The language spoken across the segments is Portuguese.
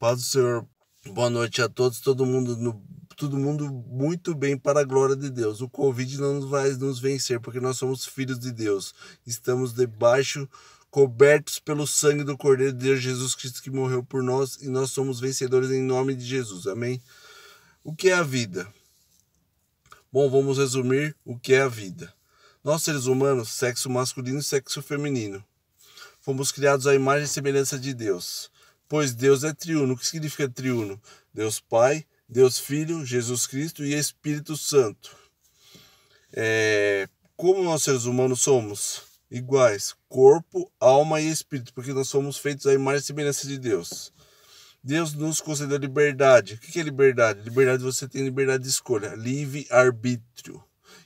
Paz do Senhor, boa noite a todos, todo mundo no, todo mundo muito bem para a glória de Deus. O Covid não vai nos vencer, porque nós somos filhos de Deus. Estamos debaixo, cobertos pelo sangue do Cordeiro de Deus, Jesus Cristo que morreu por nós, e nós somos vencedores em nome de Jesus. Amém? O que é a vida? Bom, vamos resumir o que é a vida. Nós, seres humanos, sexo masculino e sexo feminino, fomos criados à imagem e semelhança de Deus pois Deus é triuno. O que significa triuno? Deus Pai, Deus Filho, Jesus Cristo e Espírito Santo. É, como nós seres humanos somos iguais, corpo, alma e espírito, porque nós somos feitos à imagem e semelhança de Deus. Deus nos concedeu liberdade. O que é liberdade? Liberdade você tem liberdade de escolha, livre arbítrio.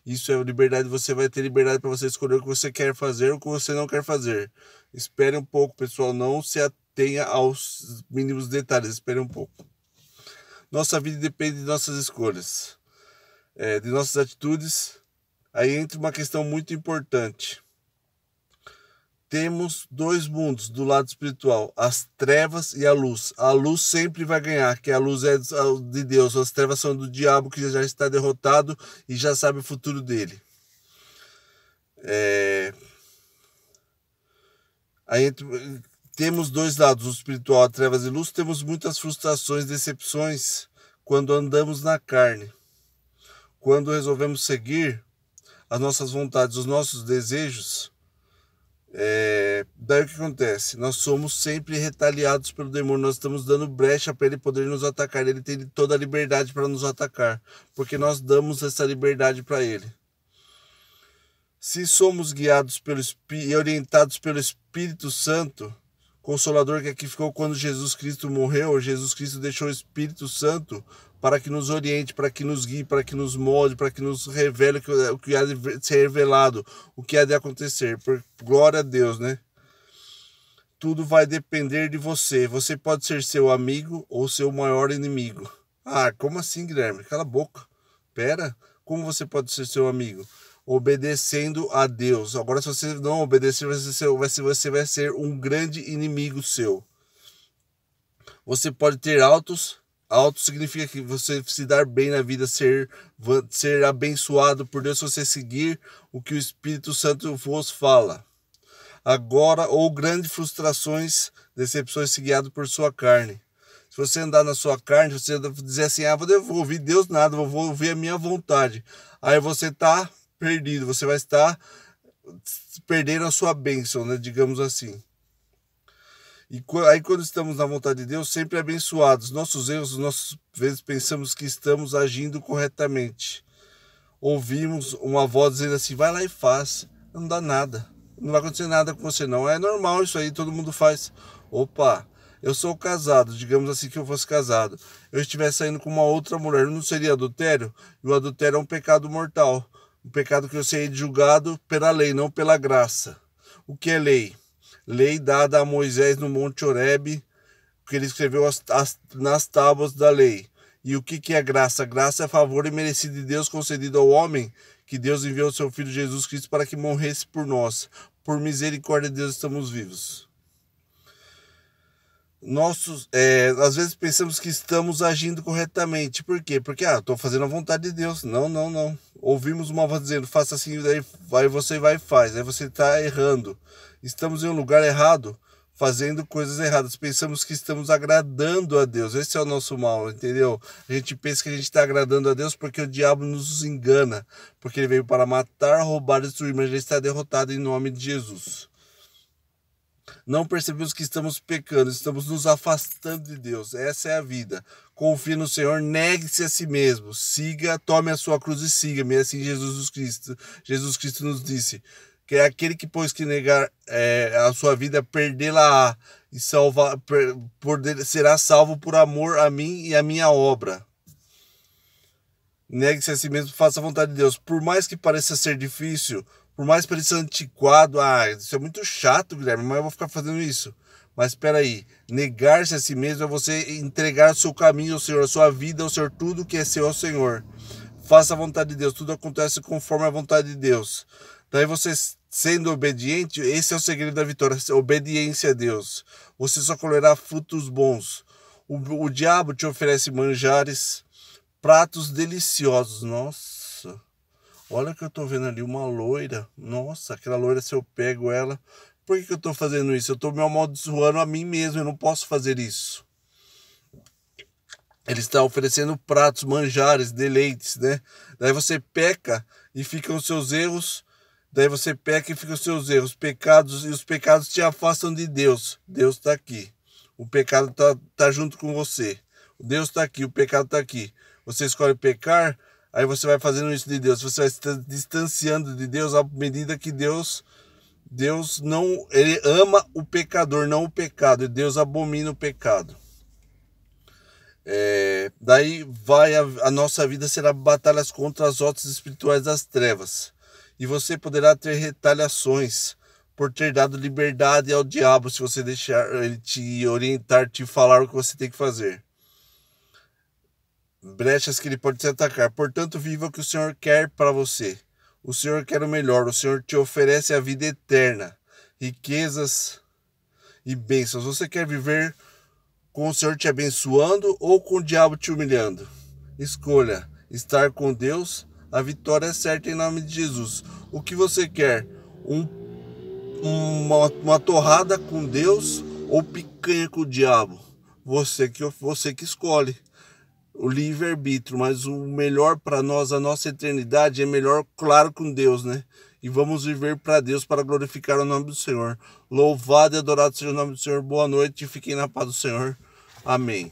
Isso é liberdade, você vai ter liberdade para você escolher o que você quer fazer ou o que você não quer fazer. Espere um pouco, pessoal, não se atreve tenha aos mínimos detalhes. Espere um pouco. Nossa vida depende de nossas escolhas, é, de nossas atitudes. Aí entra uma questão muito importante. Temos dois mundos do lado espiritual, as trevas e a luz. A luz sempre vai ganhar, que a luz é de Deus, as trevas são do diabo que já está derrotado e já sabe o futuro dele. É... Aí entra temos dois lados, o espiritual, trevas e luz, temos muitas frustrações, decepções quando andamos na carne. Quando resolvemos seguir as nossas vontades, os nossos desejos, é... daí o que acontece? Nós somos sempre retaliados pelo demônio, nós estamos dando brecha para ele poder nos atacar. Ele tem toda a liberdade para nos atacar, porque nós damos essa liberdade para ele. Se somos guiados pelo e orientados pelo Espírito Santo, Consolador que aqui ficou quando Jesus Cristo morreu, Jesus Cristo deixou o Espírito Santo para que nos oriente, para que nos guie, para que nos molde, para que nos revele o que há de ser revelado, o que há de acontecer. Por glória a Deus, né? Tudo vai depender de você. Você pode ser seu amigo ou seu maior inimigo. Ah, como assim, Guilherme? Cala a boca. Pera, como você pode ser seu amigo? obedecendo a Deus. Agora, se você não obedecer, você vai ser um grande inimigo seu. Você pode ter altos Alto significa que você se dar bem na vida, ser, ser abençoado por Deus se você seguir o que o Espírito Santo vos fala. Agora, ou grandes frustrações, decepções se guiado por sua carne. Se você andar na sua carne, você dizer assim, ah, eu vou ouvir Deus nada, eu vou ouvir a minha vontade. Aí você tá perdido, você vai estar perdendo a sua bênção, né? digamos assim. E aí, quando estamos na vontade de Deus, sempre abençoados. Nossos erros, nossas vezes pensamos que estamos agindo corretamente. Ouvimos uma voz dizendo assim: vai lá e faz, não dá nada, não vai acontecer nada com você, não. É normal isso aí, todo mundo faz. Opa, eu sou casado, digamos assim que eu fosse casado, eu estivesse saindo com uma outra mulher, não seria adultério? E o adultério é um pecado mortal o pecado que eu é julgado pela lei, não pela graça. O que é lei? Lei dada a Moisés no Monte Horebe, que ele escreveu as, as, nas tábuas da lei. E o que, que é graça? Graça é favor e merecido de Deus concedido ao homem, que Deus enviou seu Filho Jesus Cristo para que morresse por nós. Por misericórdia de Deus estamos vivos nossos é, às vezes pensamos que estamos agindo corretamente por quê porque ah estou fazendo a vontade de Deus não não não ouvimos uma voz dizendo faça assim daí vai você vai e faz aí né? você está errando estamos em um lugar errado fazendo coisas erradas pensamos que estamos agradando a Deus esse é o nosso mal entendeu a gente pensa que a gente está agradando a Deus porque o diabo nos engana porque ele veio para matar roubar destruir mas ele está derrotado em nome de Jesus não percebemos que estamos pecando, estamos nos afastando de Deus. Essa é a vida. Confie no Senhor, negue-se a si mesmo. Siga, tome a sua cruz e siga-me. É assim Jesus Cristo, Jesus Cristo nos disse que é aquele que pôs que negar é, a sua vida, perdê-la e salvar, per, será salvo por amor a mim e a minha obra. Negue-se a si mesmo, faça a vontade de Deus. Por mais que pareça ser difícil, por mais que pareça antiquado, ah, isso é muito chato, Guilherme, mas eu vou ficar fazendo isso. Mas espera aí, negar-se a si mesmo é você entregar o seu caminho ao Senhor, a sua vida ao Senhor, tudo que é seu ao Senhor. Faça a vontade de Deus, tudo acontece conforme a vontade de Deus. Daí você sendo obediente, esse é o segredo da vitória, obediência a Deus. Você só colherá frutos bons. O, o diabo te oferece manjares, pratos deliciosos, nossa. Olha que eu tô vendo ali uma loira. Nossa, aquela loira, se eu pego ela. Por que, que eu tô fazendo isso? Eu tô me amaldiçoando a mim mesmo. Eu não posso fazer isso. Ele está oferecendo pratos, manjares, deleites, né? Daí você peca e ficam os seus erros. Daí você peca e ficam os seus erros, pecados, e os pecados te afastam de Deus. Deus está aqui. O pecado está tá junto com você. Deus está aqui, o pecado está aqui. Você escolhe pecar, Aí você vai fazendo isso de Deus, você vai se distanciando de Deus à medida que Deus Deus não ele ama o pecador, não o pecado, e Deus abomina o pecado. É, daí vai a, a, nossa vida será batalhas contra as hostes espirituais das trevas, e você poderá ter retaliações por ter dado liberdade ao diabo se você deixar ele te orientar, te falar o que você tem que fazer brechas que ele pode te atacar. Portanto, viva o que o Senhor quer para você. O Senhor quer o melhor, o Senhor te oferece a vida eterna, riquezas e bênçãos. Você quer viver com o Senhor te abençoando ou com o diabo te humilhando? Escolha estar com Deus, a vitória é certa em nome de Jesus. O que você quer? Um, uma, uma torrada com Deus ou picanha com o diabo? Você que, você que escolhe o livre-arbítrio, mas o melhor para nós, a nossa eternidade, é melhor, claro, com Deus, né? E vamos viver para Deus, para glorificar o nome do Senhor. Louvado e adorado seja o nome do Senhor. Boa noite e fiquem na paz do Senhor. Amém.